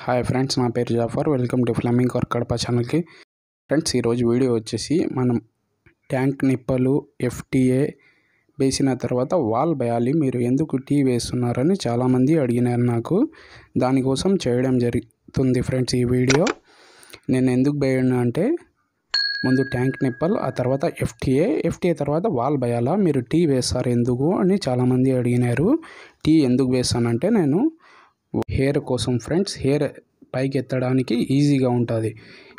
hi friends నా పేరు Jafar welcome to plumbing work Kadapa ఛానల్కి ఫ్రెండ్స్ ఈరోజు వీడియో వచ్చేసి మనం ట్యాంక్ నిప్పలు ఎఫ్టీఏ వేసిన తర్వాత వాల్ బయాలి మీరు ఎందుకు టీ వేస్తున్నారని చాలామంది అడిగినారు నాకు దానికోసం చేయడం జరుగుతుంది ఫ్రెండ్స్ ఈ వీడియో నేను ఎందుకు వేయను అంటే ముందు ట్యాంక్ నిప్పల్ ఆ తర్వాత ఎఫ్టీఏ ఎఫ్టీఏ తర్వాత వాల్ బయాలా మీరు టీ వేస్తారు ఎందుకు అని చాలామంది అడిగినారు టీ ఎందుకు వేస్తానంటే నేను హెయిర్ కోసం ఫ్రెండ్స్ హెయిర్ పైకి ఎత్తడానికి ఈజీగా ఉంటుంది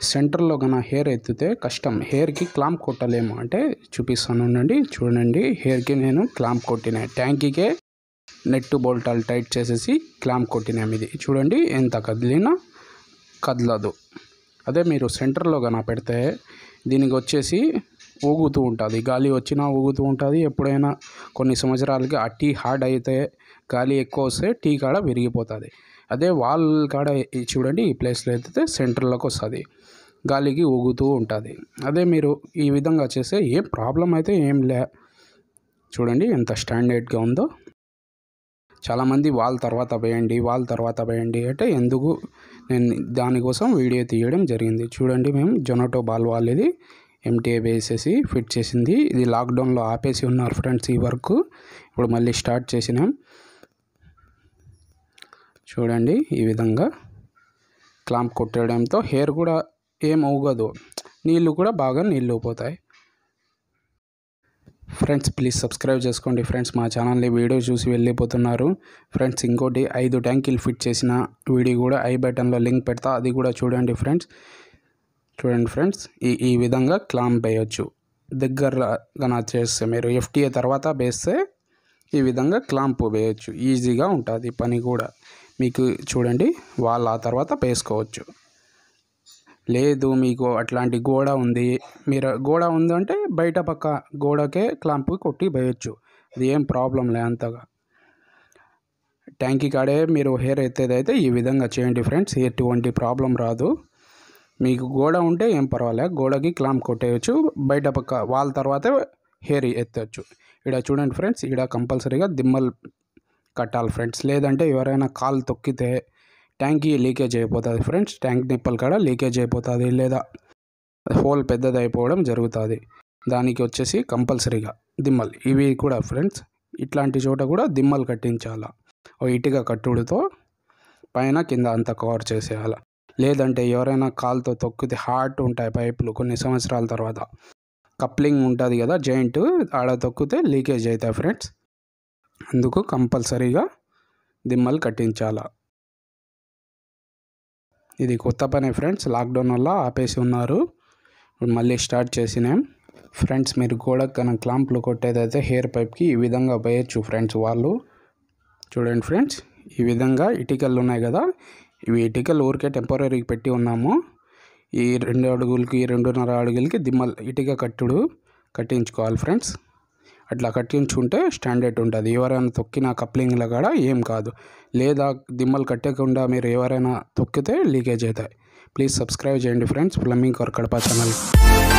సెంటర్లో కన హెయిర్ ఎత్తితే కష్టం హెయిర్కి క్లాంప్ కొట్టలేము అంటే చూపిస్తాను ఉండండి చూడండి హెయిర్కి నేను క్లాంప్ కొట్టిన ట్యాంకీకే నెట్టు బోల్టాలు టైట్ చేసేసి క్లాంప్ కొట్టినాం ఇది చూడండి ఎంత కదిలినా కదలదు అదే మీరు సెంటర్లో కన పెడితే దీనికి వచ్చేసి ఊగుతూ ఉంటుంది గాలి వచ్చినా ఊగుతూ ఉంటుంది ఎప్పుడైనా కొన్ని సంవత్సరాలకి ఆ టీ హార్డ్ అయితే గాలి ఎక్కువ వస్తే టీ కాడ విరిగిపోతుంది అదే వాల్ కాడ చూడండి ఈ ప్లేస్లో అయితే సెంటర్లోకి వస్తుంది గాలికి ఊగుతూ ఉంటుంది అదే మీరు ఈ విధంగా చేస్తే ఏం ప్రాబ్లం అయితే ఏం లే చూడండి ఎంత స్టాండర్డ్గా ఉందో చాలామంది వాళ్ళ తర్వాత వేయండి వాళ్ళ తర్వాత వేయండి అంటే ఎందుకు నేను దానికోసం వీడియో తీయడం జరిగింది చూడండి మేము జొనాటో బాల్ వాళ్ళది ఎంటీఏ వేసేసి ఫిట్ చేసింది ఇది లాక్డౌన్లో ఆపేసి ఉన్నారు ఫ్రెండ్స్ ఈ వర్క్ ఇప్పుడు మళ్ళీ స్టార్ట్ చేసినాం చూడండి ఈ విధంగా క్లాంప్ కొట్టడంతో హెయిర్ కూడా ఏం అవ్వదు నీళ్ళు కూడా బాగా నీళ్ళు పోతాయి ఫ్రెండ్స్ ప్లీజ్ సబ్స్క్రైబ్ చేసుకోండి ఫ్రెండ్స్ మా ఛానల్ని వీడియో చూసి వెళ్ళిపోతున్నారు ఫ్రెండ్స్ ఇంకోటి ఐదు ట్యాంకీలు ఫిట్ చేసిన వీడియో కూడా ఐ బటన్లో లింక్ పెడతా అది కూడా చూడండి ఫ్రెండ్స్ చూడండి ఫ్రెండ్స్ ఈ ఈ విధంగా క్లాంప్ వేయచ్చు దగ్గరగా చేస్తే మీరు ఎఫ్టీఏ తర్వాత వేస్తే ఈ విధంగా క్లాంప్ వేయచ్చు ఈజీగా ఉంటుంది పని కూడా మీకు చూడండి వాళ్ళు ఆ తర్వాత వేసుకోవచ్చు లేదు మీకు అట్లాంటి గోడ ఉంది మీరు గోడ ఉందంటే బయట పక్క గోడకే క్లాంప్ కొట్టి వేయచ్చు అది ఏం ప్రాబ్లం లే అంతగా ట్యాంకీ కాడే మీరు హెయిర్ ఎత్తేదైతే ఈ విధంగా చేయండి ఫ్రెండ్స్ ఎటువంటి ప్రాబ్లం రాదు మీకు గోడ ఉంటే ఏం పర్వాలేదు గోడకి క్లామ్ కొట్టేయచ్చు బయట పక్క వాల్ తర్వాత హెయిర్ ఎత్తవచ్చు ఇక్కడ చూడండి ఫ్రెండ్స్ ఇక్కడ కంపల్సరీగా దిమ్మలు కట్టాలి ఫ్రెండ్స్ లేదంటే ఎవరైనా కాలు తొక్కితే ట్యాంక్కి లీకేజ్ అయిపోతుంది ఫ్రెండ్స్ ట్యాంక్ నిప్పలు కూడా లీకేజ్ అయిపోతుంది లేదా హోల్ పెద్దది అయిపోవడం జరుగుతుంది దానికి వచ్చేసి కంపల్సరీగా దిమ్మలు ఇవి కూడా ఫ్రెండ్స్ ఇట్లాంటి చోట కూడా దిమ్మలు కట్టించాలా ఓ ఇటుక కట్టుడుతో పైన కింద అంతా కవర్ చేసేయాలి లేదంటే ఎవరైనా కాల్తో తొక్కితే హార్ట్ ఉంటాయి పైపులు కొన్ని సంవత్సరాల తర్వాత కప్లింగ్ ఉంటుంది కదా జాయింట్ ఆడ తొక్కితే లీకేజ్ అవుతాయి ఫ్రెండ్స్ అందుకు కంపల్సరీగా దిమ్మలు కట్టించాలా ఇది కొత్త పనే ఫ్రెండ్స్ లాక్డౌన్ వల్ల ఆపేసి ఉన్నారు మళ్ళీ స్టార్ట్ చేసినాం ఫ్రెండ్స్ మీరు గోడకు కనుక క్లాంప్లు కొట్టేదైతే హెయిర్ పైప్కి ఈ విధంగా వేయచ్చు ఫ్రెండ్స్ వాళ్ళు చూడండి ఫ్రెండ్స్ ఈ విధంగా ఇటికలు ఉన్నాయి కదా ఇవి ఇటుకలు ఊరికే టెంపరీగా పెట్టి ఉన్నాము ఈ రెండు అడుగులకి రెండున్నర అడుగులకి దిమ్మలు ఇటుక కట్టుడు కట్టించుకోవాలి ఫ్రెండ్స్ అట్లా కట్టించుకుంటే స్టాండర్డ్ ఉంటుంది ఎవరైనా తొక్కిన కప్లింగ్లో కూడా ఏం కాదు లేదా దిమ్మలు కట్టకుండా మీరు ఎవరైనా తొక్కితే లీకేజ్ అవుతాయి ప్లీజ్ సబ్స్క్రైబ్ చేయండి ఫ్రెండ్స్ ప్లంబింగ్ కడప ఛానల్